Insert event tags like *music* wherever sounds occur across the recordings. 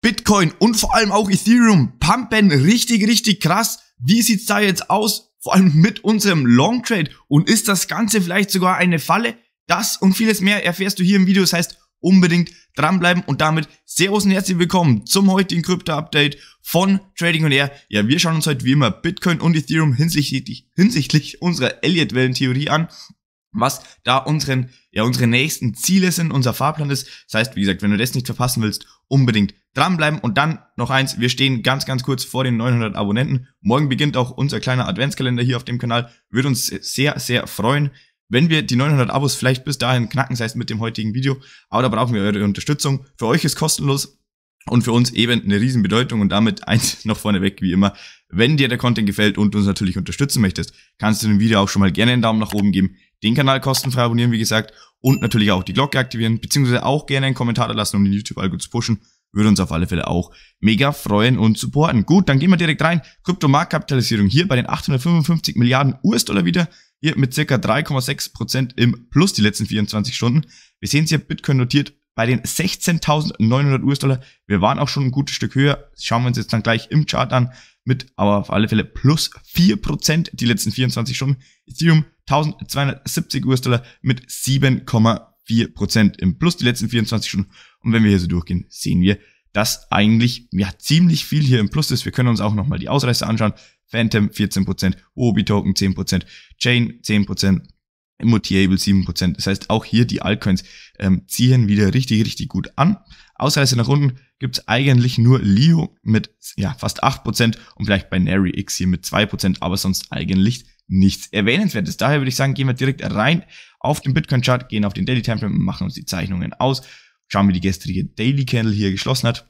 Bitcoin und vor allem auch Ethereum pumpen richtig, richtig krass. Wie sieht's da jetzt aus? Vor allem mit unserem Long Trade. Und ist das Ganze vielleicht sogar eine Falle? Das und vieles mehr erfährst du hier im Video. Das heißt, unbedingt dranbleiben und damit Servus und herzlich willkommen zum heutigen Krypto-Update von Trading und Air. Ja, wir schauen uns heute wie immer Bitcoin und Ethereum hinsichtlich, hinsichtlich unserer Elliott-Wellentheorie an was da unseren, ja, unsere nächsten Ziele sind, unser Fahrplan ist. Das heißt, wie gesagt, wenn du das nicht verpassen willst, unbedingt dranbleiben. Und dann noch eins, wir stehen ganz, ganz kurz vor den 900 Abonnenten. Morgen beginnt auch unser kleiner Adventskalender hier auf dem Kanal. Würde uns sehr, sehr freuen, wenn wir die 900 Abos vielleicht bis dahin knacken, sei es mit dem heutigen Video. Aber da brauchen wir eure Unterstützung. Für euch ist kostenlos und für uns eben eine Riesenbedeutung und damit eins *laughs* noch vorneweg wie immer. Wenn dir der Content gefällt und uns natürlich unterstützen möchtest, kannst du dem Video auch schon mal gerne einen Daumen nach oben geben den Kanal kostenfrei abonnieren, wie gesagt, und natürlich auch die Glocke aktivieren, beziehungsweise auch gerne einen Kommentar da lassen, um den youtube algorithmus zu pushen. Würde uns auf alle Fälle auch mega freuen und supporten. Gut, dann gehen wir direkt rein. Kryptomarktkapitalisierung hier bei den 855 Milliarden US-Dollar wieder. Hier mit circa 3,6% Prozent im Plus die letzten 24 Stunden. Wir sehen es hier, Bitcoin notiert bei den 16.900 US-Dollar. Wir waren auch schon ein gutes Stück höher. schauen wir uns jetzt dann gleich im Chart an mit, aber auf alle Fälle plus 4% die letzten 24 Stunden. Ethereum 1270 US-Dollar mit 7,4% im Plus die letzten 24 Stunden. Und wenn wir hier so durchgehen, sehen wir, dass eigentlich ja, ziemlich viel hier im Plus ist. Wir können uns auch nochmal die Ausreißer anschauen. Phantom 14%, Obi Token 10%, Chain 10%, Immutable 7%. Das heißt, auch hier die Altcoins ähm, ziehen wieder richtig, richtig gut an. Ausreise nach unten gibt's eigentlich nur Leo mit ja, fast 8% und vielleicht Binary X hier mit 2%, aber sonst eigentlich nichts Erwähnenswertes. Daher würde ich sagen, gehen wir direkt rein auf den Bitcoin-Chart, gehen auf den Daily Template und machen uns die Zeichnungen aus. Schauen, wir, wie die gestrige Daily Candle hier geschlossen hat.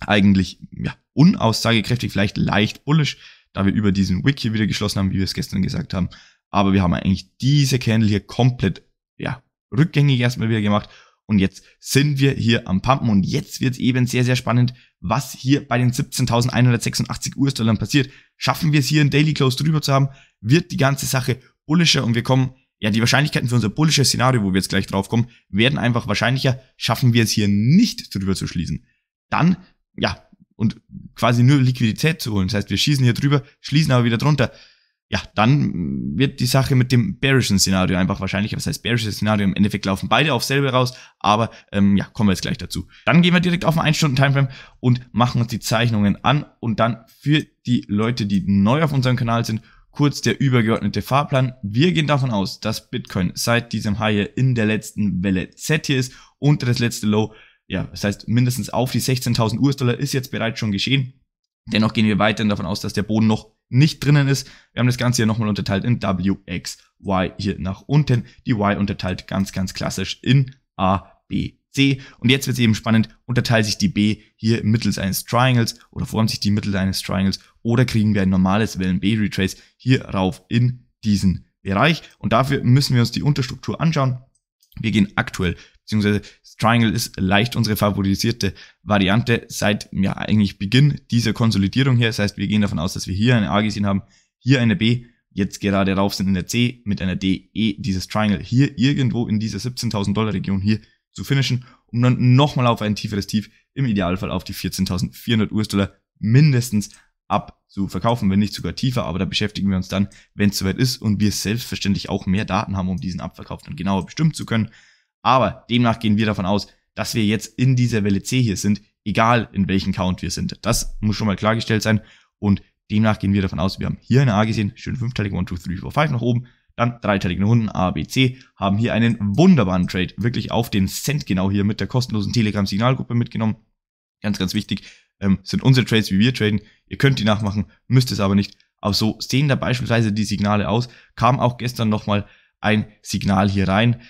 Eigentlich ja, unaussagekräftig, vielleicht leicht bullisch, da wir über diesen Wick hier wieder geschlossen haben, wie wir es gestern gesagt haben. Aber wir haben eigentlich diese Candle hier komplett, ja, rückgängig erstmal wieder gemacht. Und jetzt sind wir hier am Pumpen und jetzt wird es eben sehr, sehr spannend, was hier bei den 17.186 US-Dollar passiert. Schaffen wir es hier einen Daily Close drüber zu haben, wird die ganze Sache bullischer und wir kommen, ja, die Wahrscheinlichkeiten für unser bullisches Szenario, wo wir jetzt gleich drauf kommen, werden einfach wahrscheinlicher. Schaffen wir es hier nicht drüber zu schließen, dann, ja, und quasi nur Liquidität zu holen. Das heißt, wir schießen hier drüber, schließen aber wieder drunter ja, dann wird die Sache mit dem bearischen Szenario einfach wahrscheinlich. Was heißt bearisches Szenario? Im Endeffekt laufen beide auf selbe raus, aber ähm, ja, kommen wir jetzt gleich dazu. Dann gehen wir direkt auf einen 1-Stunden-Timeframe und machen uns die Zeichnungen an und dann für die Leute, die neu auf unserem Kanal sind, kurz der übergeordnete Fahrplan. Wir gehen davon aus, dass Bitcoin seit diesem High hier in der letzten Welle Z hier ist und das letzte Low, ja, das heißt mindestens auf die 16.000 US-Dollar ist jetzt bereits schon geschehen. Dennoch gehen wir weiterhin davon aus, dass der Boden noch nicht drinnen ist. Wir haben das Ganze hier nochmal unterteilt in W, X, Y hier nach unten. Die Y unterteilt ganz, ganz klassisch in A, B, C. Und jetzt wird es eben spannend, unterteilt sich die B hier mittels eines Triangles oder formt sich die mittels eines Triangles oder kriegen wir ein normales Wellen B Retrace hier rauf in diesen Bereich. Und dafür müssen wir uns die Unterstruktur anschauen. Wir gehen aktuell beziehungsweise Triangle ist leicht unsere favorisierte Variante seit ja eigentlich Beginn dieser Konsolidierung hier. Das heißt, wir gehen davon aus, dass wir hier eine A gesehen haben, hier eine B, jetzt gerade rauf sind in der C mit einer D, E, dieses Triangle hier irgendwo in dieser 17.000 Dollar Region hier zu finishen, um dann nochmal auf ein tieferes Tief, im Idealfall auf die 14.400 US-Dollar mindestens ab zu verkaufen, wenn nicht sogar tiefer, aber da beschäftigen wir uns dann, wenn es soweit ist und wir selbstverständlich auch mehr Daten haben, um diesen Abverkauf dann genauer bestimmen zu können. Aber demnach gehen wir davon aus, dass wir jetzt in dieser Welle C hier sind, egal in welchem Count wir sind. Das muss schon mal klargestellt sein. Und demnach gehen wir davon aus, wir haben hier eine A gesehen, schön fünfteilige 1, 2, 3, 4, 5 nach oben, dann dreiteilige Hunden A, B, C, haben hier einen wunderbaren Trade, wirklich auf den Cent genau hier mit der kostenlosen Telegram-Signalgruppe mitgenommen. Ganz, ganz wichtig, ähm, sind unsere Trades, wie wir traden. Ihr könnt die nachmachen, müsst es aber nicht. Aber so sehen da beispielsweise die Signale aus. Kam auch gestern nochmal ein Signal hier rein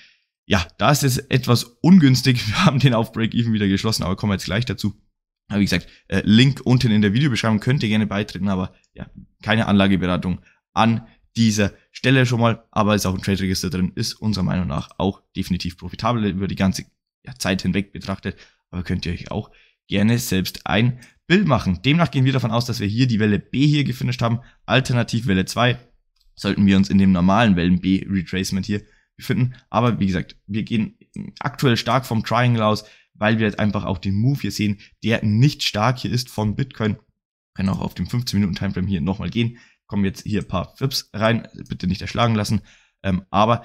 ja, da ist es etwas ungünstig. *laughs* Wir haben den auf Break-Even wieder geschlossen, aber kommen wir jetzt gleich dazu. Aber wie gesagt, äh, Link unten in der Videobeschreibung könnt ihr gerne beitreten, aber ja, keine Anlageberatung an dieser Stelle schon mal, aber ist auch ein Trade Register drin, ist unserer Meinung nach auch definitiv profitabel über die ganze ja, Zeit hinweg betrachtet, aber könnt ihr euch auch gerne selbst ein Bild machen. Demnach gehen wir davon aus, dass wir hier die Welle B hier gefinisht haben, alternativ Welle 2, sollten wir uns in dem normalen Wellen B Retracement hier wir finden. Aber wie gesagt, wir gehen aktuell stark vom Triangle aus, weil wir jetzt einfach auch den Move hier sehen, der nicht stark hier ist von Bitcoin. Können auch auf dem 15-Minuten-Timeframe hier nochmal gehen. Kommen jetzt hier ein paar Fips rein, bitte nicht erschlagen lassen. Ähm, aber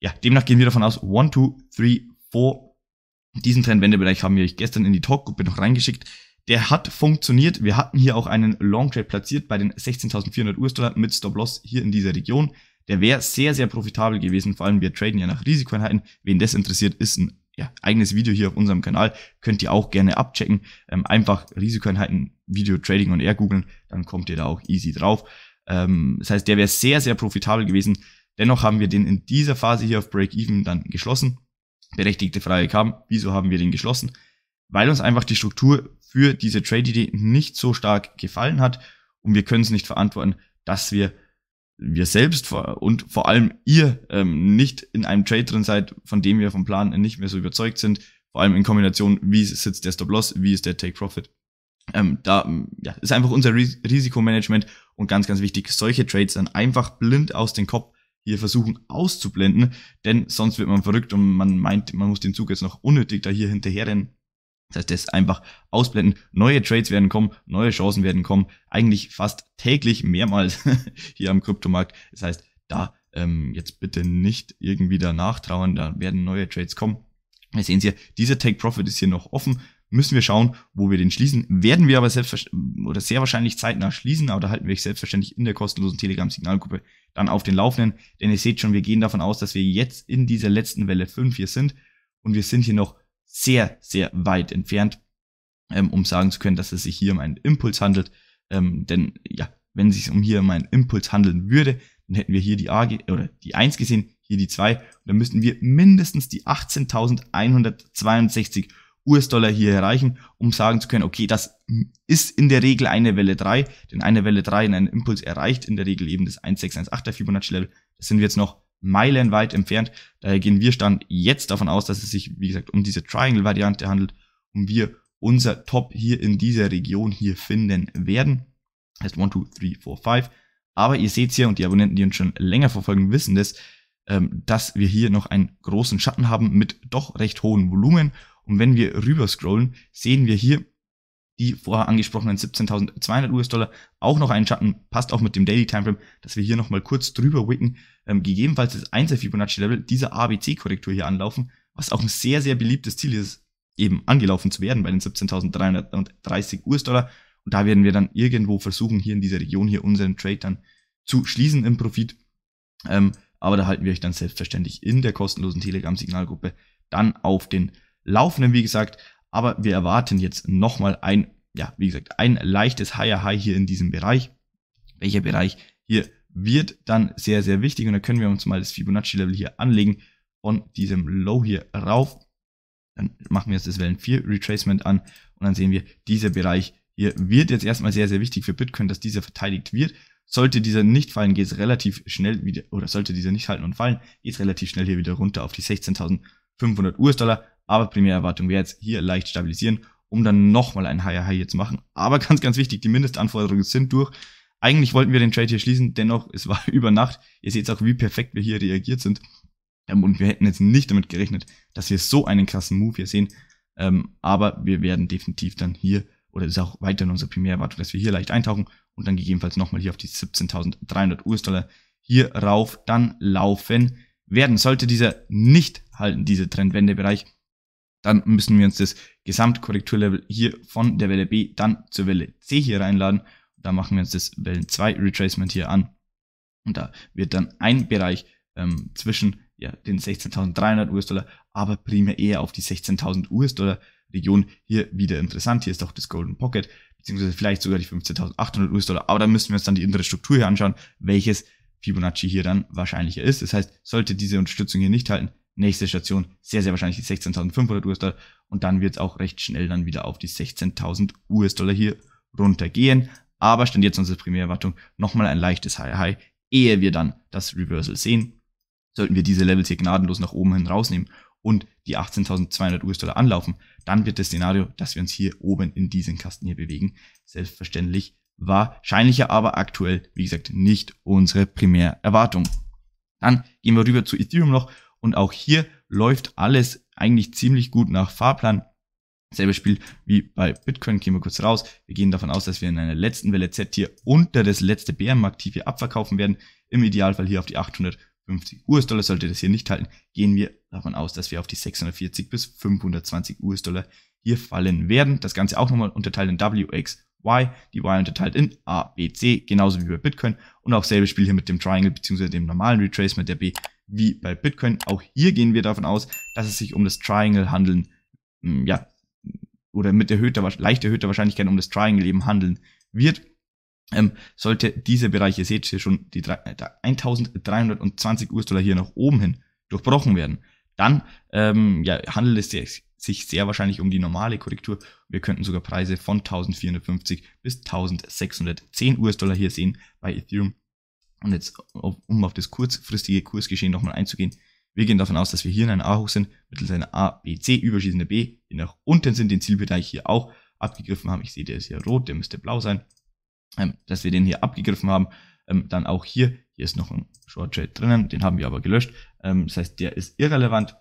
ja, demnach gehen wir davon aus, 1, 2, 3, 4. Diesen Trendwendebereich haben wir euch gestern in die Talkgruppe noch reingeschickt. Der hat funktioniert. Wir hatten hier auch einen Long Trade platziert bei den 16.400 US-Dollar mit Stop-Loss hier in dieser Region der wäre sehr, sehr profitabel gewesen. Vor allem, wir traden ja nach Risikoeinheiten. Wen das interessiert, ist ein ja, eigenes Video hier auf unserem Kanal. Könnt ihr auch gerne abchecken. Ähm, einfach Risikoeinheiten, Video Trading und Air googeln, dann kommt ihr da auch easy drauf. Ähm, das heißt, der wäre sehr, sehr profitabel gewesen. Dennoch haben wir den in dieser Phase hier auf Break-Even dann geschlossen. Berechtigte Frage kam, wieso haben wir den geschlossen? Weil uns einfach die Struktur für diese Trade-Idee nicht so stark gefallen hat und wir können es nicht verantworten, dass wir wir selbst und vor allem ihr ähm, nicht in einem Trade drin seid, von dem wir vom Plan nicht mehr so überzeugt sind. Vor allem in Kombination, wie sitzt der Stop-Loss, wie ist der Take-Profit. Ähm, da ja, ist einfach unser Ris Risikomanagement und ganz, ganz wichtig, solche Trades dann einfach blind aus dem Kopf hier versuchen auszublenden, denn sonst wird man verrückt und man meint, man muss den Zug jetzt noch unnötig da hier hinterherrennen. Das heißt, das einfach ausblenden. Neue Trades werden kommen, neue Chancen werden kommen. Eigentlich fast täglich mehrmals *laughs* hier am Kryptomarkt. Das heißt, da ähm, jetzt bitte nicht irgendwie danach trauern, da werden neue Trades kommen. Wir sehen es hier, dieser Take Profit ist hier noch offen. Müssen wir schauen, wo wir den schließen. Werden wir aber selbstverständlich oder sehr wahrscheinlich zeitnah schließen, aber da halten wir euch selbstverständlich in der kostenlosen Telegram-Signalgruppe dann auf den Laufenden. Denn ihr seht schon, wir gehen davon aus, dass wir jetzt in dieser letzten Welle 5 hier sind und wir sind hier noch sehr, sehr weit entfernt, ähm, um sagen zu können, dass es sich hier um einen Impuls handelt. Ähm, denn ja, wenn es sich um hier um einen Impuls handeln würde, dann hätten wir hier die A oder die 1 gesehen, hier die 2 und dann müssten wir mindestens die 18.162 US-Dollar hier erreichen, um sagen zu können, okay, das ist in der Regel eine Welle 3, denn eine Welle 3 in einem Impuls erreicht in der Regel eben das 1618er Fibonacci-Level. Das sind wir jetzt noch meilenweit entfernt. Daher gehen wir Stand jetzt davon aus, dass es sich, wie gesagt, um diese Triangle-Variante handelt und wir unser Top hier in dieser Region hier finden werden. Das heißt 1, 2, 3, 4, 5. Aber ihr seht hier und die Abonnenten, die uns schon länger verfolgen, wissen das, ähm, dass wir hier noch einen großen Schatten haben mit doch recht hohem Volumen. Und wenn wir rüber scrollen, sehen wir hier, die vorher angesprochenen 17.200 US-Dollar auch noch einen Schatten, passt auch mit dem Daily Timeframe, dass wir hier nochmal kurz drüber wicken, ähm, gegebenenfalls das 1 Fibonacci-Level dieser ABC-Korrektur hier anlaufen, was auch ein sehr, sehr beliebtes Ziel ist, eben angelaufen zu werden bei den 17.330 US-Dollar. Und da werden wir dann irgendwo versuchen, hier in dieser Region hier unseren Trade dann zu schließen im Profit. Ähm, aber da halten wir euch dann selbstverständlich in der kostenlosen Telegram-Signalgruppe dann auf den Laufenden, wie gesagt. Aber wir erwarten jetzt nochmal ein, ja, wie gesagt, ein leichtes Higher High hier in diesem Bereich. Welcher Bereich hier wird dann sehr, sehr wichtig und da können wir uns mal das Fibonacci-Level hier anlegen von diesem Low hier rauf. Dann machen wir jetzt das Wellen 4 Retracement an und dann sehen wir, dieser Bereich hier wird jetzt erstmal sehr, sehr wichtig für Bitcoin, dass dieser verteidigt wird. Sollte dieser nicht fallen, geht es relativ schnell wieder, oder sollte dieser nicht halten und fallen, geht es relativ schnell hier wieder runter auf die 16.500 US-Dollar aber Primärerwartung wäre jetzt hier leicht stabilisieren, um dann nochmal ein Higher High hier zu machen. Aber *laughs* ganz, ganz wichtig, die Mindestanforderungen sind durch. Eigentlich wollten wir den Trade hier schließen, dennoch, es war *laughs* über Nacht. Ihr seht auch, wie perfekt wir hier reagiert sind. Ähm, und wir hätten jetzt nicht damit gerechnet, dass wir so einen krassen Move hier sehen. Ähm, aber wir werden definitiv dann hier, oder es ist auch weiterhin unsere Primärerwartung, dass wir hier leicht eintauchen und dann gegebenenfalls nochmal hier auf die 17.300 US-Dollar hier rauf dann laufen werden. Sollte dieser nicht halten, diese Trendwendebereich, dann müssen wir uns das Gesamtkorrekturlevel hier von der Welle B dann zur Welle C hier reinladen. Da machen wir uns das Wellen 2 Retracement hier an. Und da wird dann ein Bereich ähm, zwischen ja, den 16.300 US-Dollar, aber primär eher auf die 16.000 US-Dollar Region hier wieder interessant. Hier ist auch das Golden Pocket, beziehungsweise vielleicht sogar die 15.800 US-Dollar. Aber da müssen wir uns dann die innere Struktur hier anschauen, welches Fibonacci hier dann wahrscheinlicher ist. Das heißt, sollte diese Unterstützung hier nicht halten, Nächste Station sehr, sehr wahrscheinlich die 16.500 US-Dollar und dann wird es auch recht schnell dann wieder auf die 16.000 US-Dollar hier runtergehen. Aber stand jetzt unsere Primärerwartung nochmal ein leichtes High-High, ehe wir dann das Reversal sehen. Sollten wir diese Levels hier gnadenlos nach oben hin rausnehmen und die 18.200 US-Dollar anlaufen, dann wird das Szenario, dass wir uns hier oben in diesen Kasten hier bewegen, selbstverständlich wahrscheinlicher, aber aktuell, wie gesagt, nicht unsere Primärerwartung. Dann gehen wir rüber zu Ethereum noch und auch hier läuft alles eigentlich ziemlich gut nach Fahrplan. Selbe Spiel wie bei Bitcoin, gehen wir kurz raus. Wir gehen davon aus, dass wir in einer letzten Welle Z-Tier unter das letzte Bärenmarkt-Tief hier abverkaufen werden. Im Idealfall hier auf die 850 US-Dollar. Sollte das hier nicht halten, gehen wir davon aus, dass wir auf die 640 bis 520 US-Dollar hier fallen werden. Das Ganze auch nochmal unterteilen in WX Y. Die Y unterteilt in A, B, C, genauso wie bei Bitcoin. Und auch selbe Spiel hier mit dem Triangle bzw. dem normalen Retracement der B wie bei Bitcoin. Auch hier gehen wir davon aus, dass es sich um das Triangle handeln, hm, ja, oder mit erhöhter, leicht erhöhter Wahrscheinlichkeit um das Triangle eben handeln wird. Ähm, sollte dieser Bereich, ihr seht hier schon, die 1320 äh, US-Dollar hier nach oben hin durchbrochen werden, dann ähm, ja, handelt es sich sich sehr wahrscheinlich um die normale Korrektur. Wir könnten sogar Preise von 1450 bis 1610 US-Dollar hier sehen bei Ethereum. Und jetzt, um auf das kurzfristige Kursgeschehen nochmal einzugehen, wir gehen davon aus, dass wir hier in einem A hoch sind, mittels einer A, B, C, überschießende B, die nach unten sind, den Zielbereich hier auch abgegriffen haben. Ich sehe, der ist hier rot, der müsste blau sein. Ähm, dass wir den hier abgegriffen haben, ähm, dann auch hier, hier ist noch ein Short Trade drinnen, den haben wir aber gelöscht. Ähm, das heißt, der ist irrelevant.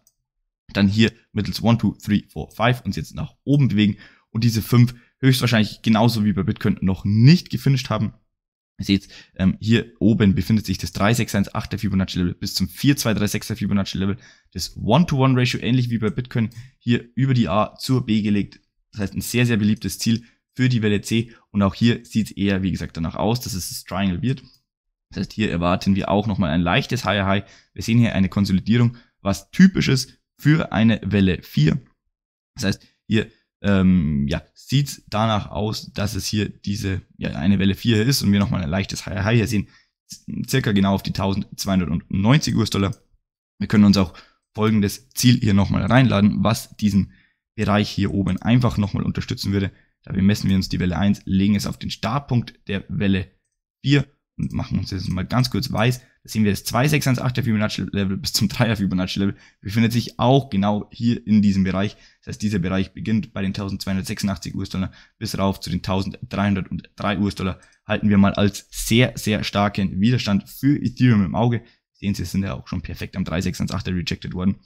Dann hier mittels 1, 2, 3, 4, 5 uns jetzt nach oben bewegen und diese 5 höchstwahrscheinlich genauso wie bei Bitcoin noch nicht gefinisht haben. Ihr seht, ähm, hier oben befindet sich das 3618 der Fibonacci Level bis zum 4236 der Fibonacci Level. Das 1 to 1 ratio ähnlich wie bei Bitcoin, hier über die A zur B gelegt. Das heißt, ein sehr, sehr beliebtes Ziel für die Welle C. Und auch hier sieht es eher, wie gesagt, danach aus, dass es das Triangle wird. Das heißt, hier erwarten wir auch nochmal ein leichtes Higher High. Wir sehen hier eine Konsolidierung, was typisch ist für eine Welle 4. Das heißt, hier ähm, ja, sieht danach aus, dass es hier diese ja, eine Welle 4 ist und wir nochmal ein leichtes High High hier sehen, circa genau auf die 1290 US-Dollar. Wir können uns auch folgendes Ziel hier nochmal reinladen, was diesen Bereich hier oben einfach nochmal unterstützen würde. Dabei messen wir uns die Welle 1, legen es auf den Startpunkt der Welle 4 und machen uns jetzt mal ganz kurz weiß, da sehen wir das 2,618er Fibonacci-Level bis zum 3er Fibonacci-Level befindet sich auch genau hier in diesem Bereich. Das heißt, dieser Bereich beginnt bei den 1286 US-Dollar bis rauf zu den 1303 US-Dollar. Halten wir mal als sehr, sehr starken Widerstand für Ethereum im Auge. Sehen Sie, sind ja auch schon perfekt am 3,618er rejected worden.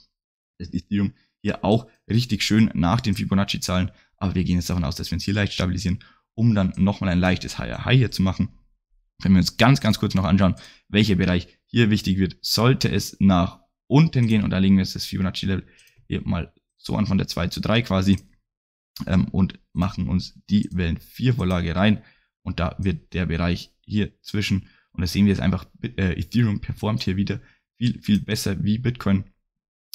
Das Ethereum hier auch richtig schön nach den Fibonacci-Zahlen. Aber wir gehen jetzt davon aus, dass wir uns hier leicht stabilisieren, um dann nochmal ein leichtes Higher High hier zu machen wenn wir uns ganz, ganz kurz noch anschauen, welcher Bereich hier wichtig wird, sollte es nach unten gehen und da legen wir jetzt das Fibonacci-Level hier mal so an von der 2 zu 3 quasi ähm, und machen uns die Wellen 4 Vorlage rein und da wird der Bereich hier zwischen und da sehen wir jetzt einfach, äh, Ethereum performt hier wieder viel, viel besser wie Bitcoin.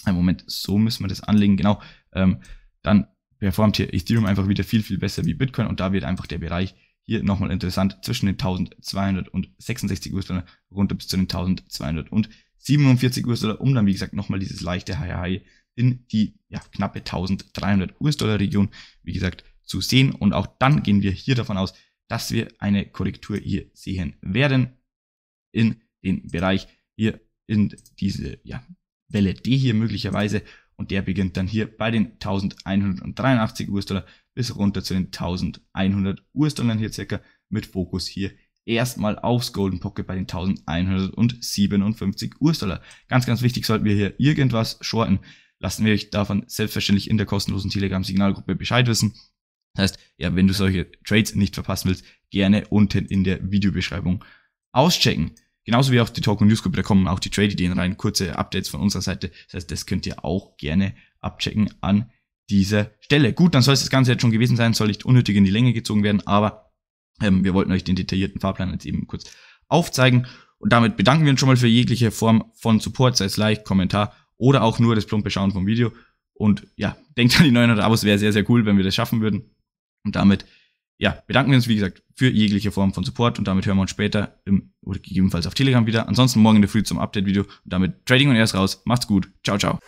Im Moment, so müssen wir das anlegen, genau. Ähm, dann performt hier Ethereum einfach wieder viel, viel besser wie Bitcoin und da wird einfach der Bereich hier nochmal interessant, zwischen den 1266 US-Dollar runter bis zu den 1247 US-Dollar, um dann wie gesagt nochmal dieses leichte High-High in die ja, knappe 1300 US-Dollar-Region, wie gesagt, zu sehen. Und auch dann gehen wir hier davon aus, dass wir eine Korrektur hier sehen werden in den Bereich hier in diese ja, Welle D hier möglicherweise und der beginnt dann hier bei den 1183 US-Dollar bis runter zu den 1100 US-Dollar hier circa mit Fokus hier erstmal aufs Golden Pocket bei den 1157 US-Dollar. Ganz, ganz wichtig, sollten wir hier irgendwas shorten, lassen wir euch davon selbstverständlich in der kostenlosen Telegram-Signalgruppe Bescheid wissen. Das heißt, ja, wenn du solche Trades nicht verpassen willst, gerne unten in der Videobeschreibung auschecken. Genauso wie auch die Talk und News Group, da kommen auch die Trade-Ideen rein, kurze Updates von unserer Seite. Das heißt, das könnt ihr auch gerne abchecken an dieser Stelle. Gut, dann soll es das Ganze jetzt schon gewesen sein, soll nicht unnötig in die Länge gezogen werden, aber ähm, wir wollten euch den detaillierten Fahrplan jetzt eben kurz aufzeigen. Und damit bedanken wir uns schon mal für jegliche Form von Support, sei es Like, Kommentar oder auch nur das plumpe Schauen vom Video. Und ja, denkt an die 900 Abos, wäre sehr, sehr cool, wenn wir das schaffen würden. Und damit ja, bedanken wir uns, wie gesagt, für jegliche Form von Support und damit hören wir uns später im, oder gegebenenfalls auf Telegram wieder. Ansonsten morgen in der Früh zum Update-Video und damit Trading und erst raus. Macht's gut. Ciao, ciao.